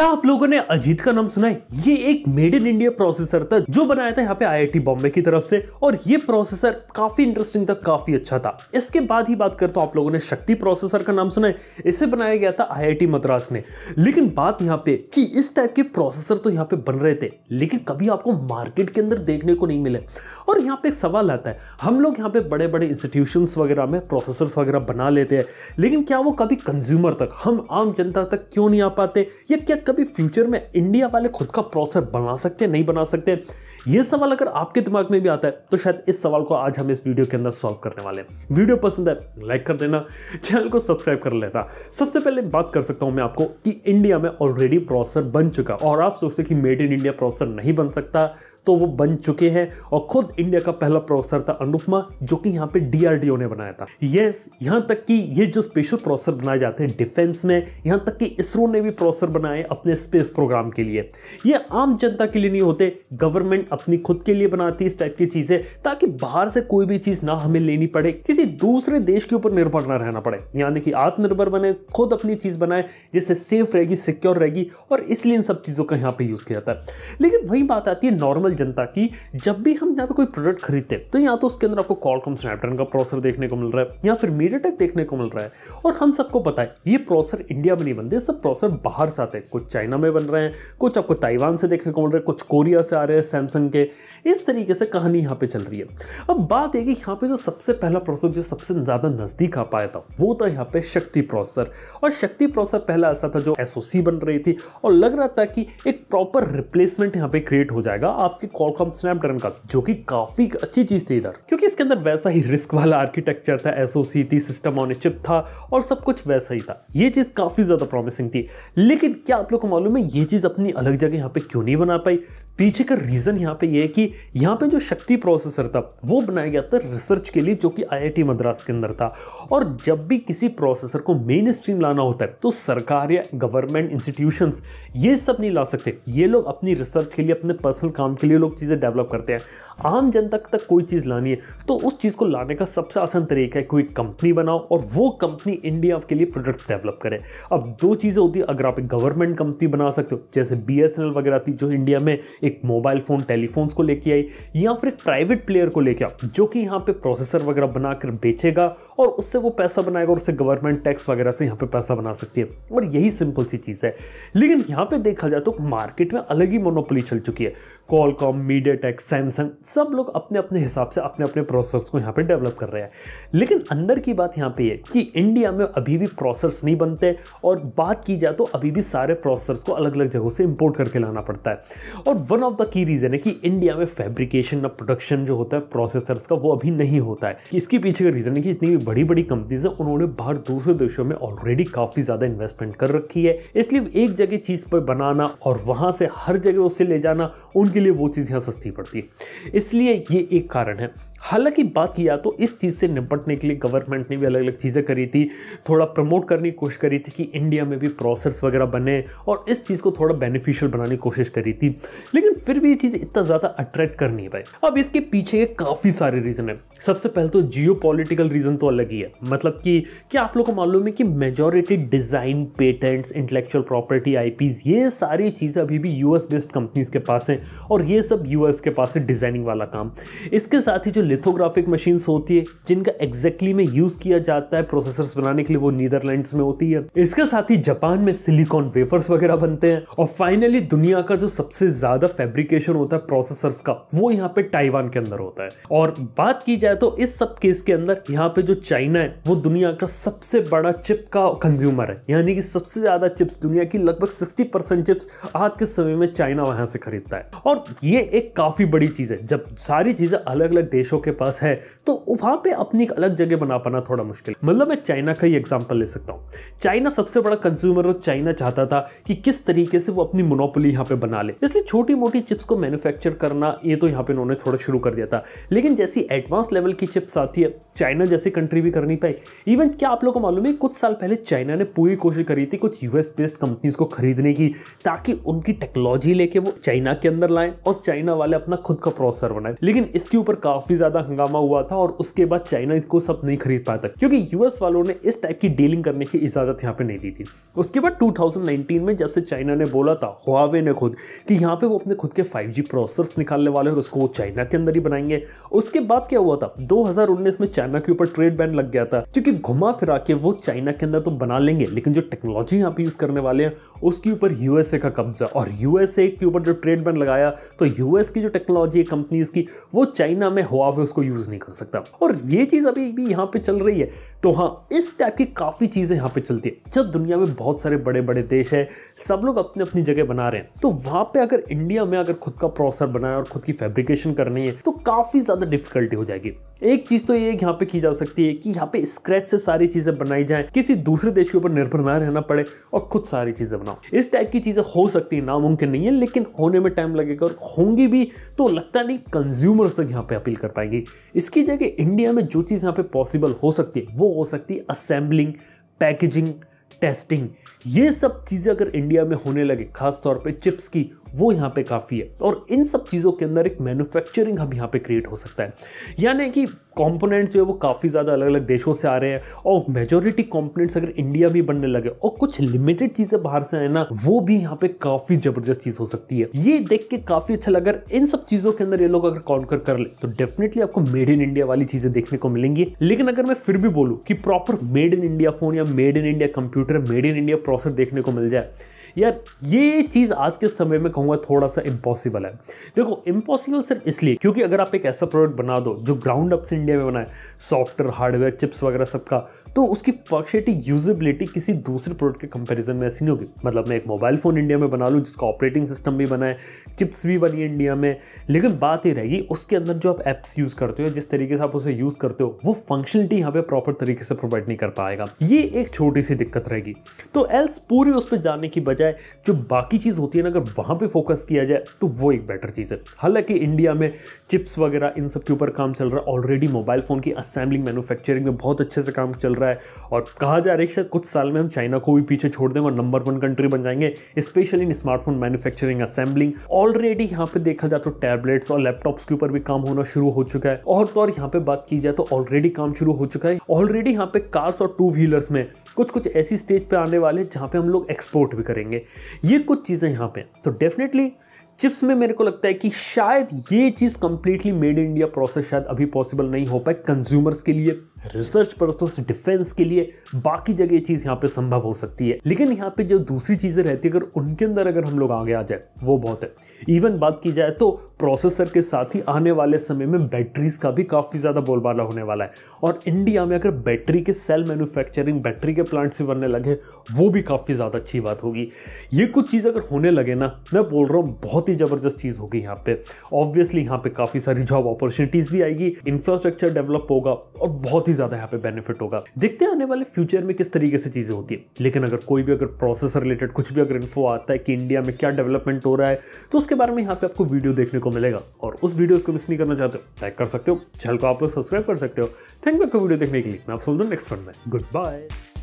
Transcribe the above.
क्या आप लोगों ने अजीत का नाम सुना है ये एक मेड इन इंडिया प्रोसेसर था जो बनाया था यहाँ पे आईआईटी बॉम्बे की तरफ से और ये प्रोसेसर काफी इंटरेस्टिंग था काफी अच्छा था इसके बाद ही बात करता तो आप लोगों ने शक्ति प्रोसेसर का नाम सुना है इसे बनाया गया था आईआईटी मद्रास ने लेकिन बात यहाँ पे कि इस टाइप के प्रोसेसर तो यहाँ पे बन रहे थे लेकिन कभी आपको मार्केट के अंदर देखने को नहीं मिले और यहाँ पे सवाल आता है हम लोग यहाँ पे बड़े बड़े इंस्टीट्यूशन वगैरह में प्रोसेसर वगैरह बना लेते हैं लेकिन क्या वो कभी कंज्यूमर तक हम आम जनता तक क्यों नहीं आ पाते या क्या कभी फ्यूचर में इंडिया वाले खुद का प्रोसेसर बना सकते हैं नहीं बना सकते ये सवाल अगर आपके दिमाग में भी आता है तो शायद इस सवाल को आज हम इस वीडियो के अंदर सॉल्व करने वाले हैं वीडियो पसंद है लाइक कर देना चैनल को सब्सक्राइब कर लेना सबसे पहले बात कर सकता हूं मैं आपको कि इंडिया में ऑलरेडी प्रोसेसर बन चुका और आप सोचते कि मेड इन इंडिया प्रोसेसर नहीं बन सकता तो वो बन चुके हैं और खुद इंडिया का पहला प्रोसेसर था अनुपमा जो कि यहाँ पे डीआरडीओ ने बनाया था यस यहाँ तक कि ये जो स्पेशल प्रोसेसर बनाए जाते हैं डिफेंस में यहाँ तक कि इसरो ने भी प्रोसेसर बनाए अपने स्पेस प्रोग्राम के लिए ये आम जनता के लिए नहीं होते गवर्नमेंट अपनी खुद के लिए बनाती है इस टाइप की चीज़ें ताकि बाहर से कोई भी चीज़ ना हमें लेनी पड़े किसी दूसरे देश के ऊपर निर्भर ना रहना पड़े यानी कि आत्मनिर्भर बने खुद अपनी चीज़ बनाए जिससे सेफ रहेगी सिक्योर रहेगी और इसलिए इन सब चीज़ों का यहाँ पर यूज़ किया जाता है लेकिन वही बात आती है नॉर्मल जनता की जब भी हम यहाँ पर कोई प्रोडक्ट खरीदते तो या तो उसके अंदर आपको कॉलकॉम स्नैपड्रैगन का प्रोसेसर देखने को मिल रहा है या फिर मीडिया देखने को मिल रहा है और हम सबको पता है ये प्रोसेसर इंडिया में नहीं बनते सब प्रोसेसर बाहर से आते हैं कुछ चाइना में बन रहे हैं कुछ आपको ताइवान से देखने को मिल रहा है कुछ कोरिया से आ रहे हैं सैमसंग के इस तरीके से कहानी यहाँ पे चल रही है अब बात है कि यहाँ पे जो सबसे पहला प्रोसेसर जो सबसे ज़्यादा नज़दीक आ पाया था वो था यहाँ पे शक्ति प्रोसेसर और शक्ति प्रोसेसर पहला ऐसा था जो एस बन रही थी और लग रहा था कि एक प्रॉपर रिप्लेसमेंट यहाँ पे क्रिएट हो जाएगा आपकी कॉलकॉम स्नैपड्रैगन का जो कि काफ़ी अच्छी चीज़ थी इधर क्योंकि इसके अंदर वैसा ही रिस्क वाला आर्किटेक्चर था एस थी सिस्टम ऑन चिप था और सब कुछ वैसा ही था ये चीज़ काफ़ी ज़्यादा प्रॉमिसिंग थी लेकिन क्या आप लोग लोग को मालूम है ये चीज़ अपनी अलग जगह यहाँ पे क्यों नहीं बना पाई पीछे का रीज़न यहाँ पे ये है कि यहाँ पे जो शक्ति प्रोसेसर था वो बनाया गया था रिसर्च के लिए जो कि आईआईटी मद्रास के अंदर था और जब भी किसी प्रोसेसर को मेन स्ट्रीम लाना होता है तो सरकार या गवर्नमेंट इंस्टीट्यूशंस ये सब नहीं ला सकते ये लोग अपनी रिसर्च के लिए अपने पर्सनल काम के लिए लोग चीज़ें डेवलप करते हैं आम जनता तक कोई चीज़ लानी है तो उस चीज़ को लाने का सबसे आसान तरीका है कोई कंपनी बनाओ और वो कंपनी इंडिया के लिए प्रोडक्ट्स डेवलप करे अब दो चीज़ें होती है अगर आप एक गवर्नमेंट कंपनी बना सकते हो जैसे बी वगैरह थी जो इंडिया में एक मोबाइल फ़ोन टेलीफोन्स को लेके आई या फिर एक प्राइवेट प्लेयर को लेके आओ जो कि यहाँ पे प्रोसेसर वगैरह बनाकर बेचेगा और उससे वो पैसा बनाएगा और उससे गवर्नमेंट टैक्स वगैरह से यहाँ पे पैसा बना सकती है और यही सिंपल सी चीज़ है लेकिन यहाँ पे देखा जाए तो मार्केट में अलग ही मोनोपोली चल चुकी है कॉलकॉम मीडिया टेक सैमसंग सब लोग अपने अपने हिसाब से अपने अपने प्रोसेसर को यहाँ पर डेवलप कर रहे हैं लेकिन अंदर की बात यहाँ पर है कि इंडिया में अभी भी प्रोसेस नहीं बनते और बात की जाए तो अभी भी सारे प्रोसेसर्स को अलग अलग जगहों से इम्पोर्ट करके लाना पड़ता है और one of the key reason है कि इंडिया में फैब्रिकेशन और प्रोडक्शन जो होता है प्रोसेसर्स का वो अभी नहीं होता है कि इसके पीछे का रीज़न है कि इतनी भी बड़ी बड़ी कंपनीज है उन्होंने बाहर दूसरे देशों में ऑलरेडी काफ़ी ज़्यादा इन्वेस्टमेंट कर रखी है इसलिए एक जगह चीज़ पर बनाना और वहां से हर जगह उसे ले जाना उनके लिए वो चीज़ यहाँ सस्ती पड़ती है इसलिए ये एक कारण है हालांकि बात किया तो इस चीज़ से निपटने के लिए गवर्नमेंट ने भी अलग अलग चीज़ें करी थी थोड़ा प्रमोट करने की कोशिश करी थी कि इंडिया में भी प्रोसेस वगैरह बने और इस चीज़ को थोड़ा बेनिफिशियल बनाने की कोशिश करी थी लेकिन फिर भी ये चीज़ इतना ज़्यादा अट्रैक्ट कर नहीं पाई अब इसके पीछे के काफ़ी सारे रीज़न है सबसे पहले तो जियो रीज़न तो अलग ही है मतलब कि क्या आप लोग को मालूम है कि majority design patents intellectual property आई ये सारी चीज़ें अभी भी यू बेस्ड कंपनीज के पास हैं और ये सब यू के पास है डिज़ाइनिंग वाला काम इसके साथ ही जो लिथोग्राफिक मशीन होती है जिनका एग्जैक्टली exactly में यूज किया जाता है प्रोसेसर बनाने के लिए वो नीदरलैंड में होती है इसके साथ ही जापान में सिलिकॉन वेफर्स वगैरह बनते हैं और फाइनली दुनिया का जो सबसे ज्यादा फेब्रिकेशन होता है प्रोसेसर का वो यहाँ पे ताइवान के अंदर होता है और बात की जाए तो इस सब केस के अंदर यहाँ पे जो चाइना है वो दुनिया का सबसे बड़ा चिप का कंज्यूमर है यानी कि सबसे ज्यादा चिप्स दुनिया की लगभग 60 परसेंट चिप्स आज के समय में चाइना वहां से खरीदता है और ये एक काफी बड़ी चीज है जब सारी चीजें अलग अलग देशों देशों के पास है तो वहां पे अपनी एक अलग जगह बना पाना थोड़ा मुश्किल मतलब मैं चाइना का ही एग्जाम्पल ले सकता हूँ चाइना सबसे बड़ा कंज्यूमर और चाइना चाहता था कि किस तरीके से वो अपनी मोनोपोली यहाँ पे बना ले इसलिए छोटी मोटी चिप्स को मैन्युफैक्चर करना ये तो यहाँ पे उन्होंने थोड़ा शुरू कर दिया था लेकिन जैसी एडवांस लेवल की चिप्स आती है चाइना जैसी कंट्री भी कर नहीं पाई इवन क्या आप लोग को मालूम है कुछ साल पहले चाइना ने पूरी कोशिश करी थी कुछ यूएस बेस्ड कंपनीज को खरीदने की ताकि उनकी टेक्नोलॉजी लेके वो चाइना के अंदर लाएं और चाइना वाले अपना खुद का प्रोसेसर बनाए लेकिन इसके ऊपर काफी ज्यादा हंगामा हुआ था और उसके बाद चाइना इसको सब नहीं खरीद पाया था क्योंकि यूएस वालों ने इस टाइप की डीलिंग करने की इजाजत यहाँ पे नहीं दी थी उसके बाद 2019 में जैसे चाइना ने बोला था हुआवे ने खुद कि यहाँ पे वो अपने खुद के 5G जी निकालने वाले और उसको वो चाइना के अंदर ही बनाएंगे उसके बाद क्या हुआ था दो में चाइना के ऊपर ट्रेड बैन लग गया था क्योंकि घुमा फिरा के वो चाइना के अंदर तो बना लेंगे लेकिन जो टेक्नोलॉजी यहाँ पे यूज करने वाले हैं उसके ऊपर यूएसए का कब्जा और यूएसए के ऊपर जो ट्रेड बैन लगाया तो यूएस की जो टेक्नोलॉजी है कंपनीज की वो चाइना में हुआ उसको यूज़ नहीं कर सकता और ये चीज़ अभी भी यहाँ पे चल रही है तो हाँ इस टाइप की काफ़ी चीज़ें यहाँ पे चलती है जब दुनिया में बहुत सारे बड़े बड़े देश हैं सब लोग अपनी अपनी जगह बना रहे हैं तो वहाँ पे अगर इंडिया में अगर खुद का प्रोसेसर बनाए और खुद की फैब्रिकेशन करनी है तो काफ़ी ज़्यादा डिफिकल्टी हो जाएगी एक चीज़ तो ये यहाँ पे की जा सकती है कि यहाँ पे स्क्रैच से सारी चीज़ें बनाई जाए किसी दूसरे देश के ऊपर निर्भर ना रहना पड़े और खुद सारी चीज़ें बनाओ इस टाइप की चीज़ें हो सकती है नामुमकिन नहीं है लेकिन होने में टाइम लगेगा और होंगी भी तो लगता नहीं कंज्यूमर्स तक यहाँ पे अपील कर पाएंगी इसकी जगह इंडिया में जो चीज़ यहाँ पे पॉसिबल हो सकती है वो हो सकती असेंबलिंग पैकेजिंग टेस्टिंग ये सब चीज़ें अगर इंडिया में होने लगे खास तौर पे चिप्स की वो यहाँ पे काफ़ी है और इन सब चीज़ों के अंदर एक मैन्युफैक्चरिंग हम यहाँ पे क्रिएट हो सकता है यानी कि कंपोनेंट्स जो है वो काफ़ी ज़्यादा अलग अलग देशों से आ रहे हैं और मेजोरिटी कंपोनेंट्स अगर इंडिया में बनने लगे और कुछ लिमिटेड चीज़ें बाहर से आए ना वो भी यहाँ पे काफ़ी ज़बरदस्त चीज़ हो सकती है ये देख के काफ़ी अच्छा लगा इन सब चीज़ों के अंदर ये लोग अगर काउंटर कर ले तो डेफिनेटली आपको मेड इन इंडिया वाली चीज़ें देखने को मिलेंगी लेकिन अगर मैं फिर भी बोलूँ कि proper made in India phone या made in India computer made in India process देखने को मिल जाए यार ये चीज़ आज के समय में कहूँगा थोड़ा सा इम्पॉसिबल है देखो इम्पॉसिबल सिर्फ इसलिए क्योंकि अगर आप एक ऐसा प्रोडक्ट बना दो जो ग्राउंड अप से इंडिया में बनाए सॉफ्टवेयर हार्डवेयर चिप्स वगैरह सबका तो उसकी फंक्शनिटी यूजिबिलिटी किसी दूसरे प्रोडक्ट के कंपेरिजन में ऐसी नहीं होगी मतलब मैं एक मोबाइल फ़ोन इंडिया में बना लूँ जिसका ऑपरेटिंग सिस्टम भी बनाए चिप्स भी बनी इंडिया में लेकिन बात ये रहेगी उसके अंदर जो आप एप्स यूज़ करते हो जिस तरीके से आप उसे यूज़ करते हो वो फंक्शनलिटी यहाँ पे प्रॉपर तरीके से प्रोवाइड नहीं कर पाएगा ये एक छोटी सी दिक्कत रहेगी तो एल्स पूरी उस पर जाने की बजाय जाए जो बाकी चीज़ होती है ना अगर वहाँ पे फोकस किया जाए तो वो एक बेटर चीज़ है हालांकि इंडिया में चिप्स वगैरह इन सब के ऊपर काम चल रहा है ऑलरेडी मोबाइल फ़ोन की असेंबलिंग मैनुफैक्चरिंग में बहुत अच्छे से काम चल रहा है और कहा जा रहा है शायद कुछ साल में हम चाइना को भी पीछे छोड़ देंगे और नंबर वन कंट्री बन जाएंगे specially in smartphone manufacturing assembling already यहाँ पे देखा जाए तो टैबलेट्स और लैपटॉप्स के ऊपर भी काम होना शुरू हो चुका है और तो और यहाँ पे बात की जाए तो ऑलरेडी काम शुरू हो चुका है ऑलरेडी यहाँ पे कार्स और टू व्हीलर्स में कुछ कुछ ऐसी स्टेज पर आने वाले हैं जहाँ पे हम लोग एक्सपोर्ट भी करेंगे करेंगे ये कुछ चीज़ें यहाँ पे तो डेफिनेटली चिप्स में मेरे को लगता है कि शायद ये चीज़ completely made in India process शायद अभी पॉसिबल नहीं हो पाए कंज्यूमर्स के लिए रिसर्च पर्पज डिफेंस के लिए बाकी जगह चीज़ यहाँ पे संभव हो सकती है लेकिन यहाँ पे जो दूसरी चीज़ें रहती है अगर उनके अंदर अगर हम लोग आगे आ जाए वो बहुत है इवन बात की जाए तो प्रोसेसर के साथ ही आने वाले समय में बैटरीज का भी काफ़ी ज़्यादा बोलबाला होने वाला है और इंडिया में अगर बैटरी के सेल मैन्युफैक्चरिंग बैटरी के प्लांट से बनने लगे वो भी काफ़ी ज़्यादा अच्छी बात होगी ये कुछ चीज़ अगर होने लगे ना मैं बोल रहा हूँ बहुत ही ज़बरदस्त चीज़ होगी यहाँ पे ऑब्वियसली यहाँ पे काफ़ी सारी जॉब अपॉर्चुनिटीज़ भी आएगी इंफ्रास्ट्रक्चर डेवलप होगा और बहुत ही काफी ज़्यादा यहाँ पे बेनिफिट होगा देखते हैं आने वाले फ्यूचर में किस तरीके से चीज़ें होती है लेकिन अगर कोई भी अगर प्रोसेस रिलेटेड कुछ भी अगर इन्फो आता है कि इंडिया में क्या डेवलपमेंट हो रहा है तो उसके बारे में यहाँ पे आपको वीडियो देखने को मिलेगा और उस वीडियो को मिस नहीं करना चाहते हो लाइक कर सकते हो चैनल को आप लोग सब्सक्राइब कर सकते हो थैंक यू आपको वीडियो देखने के लिए मैं आप सोच दो नेक्स्ट वन में गुड बाय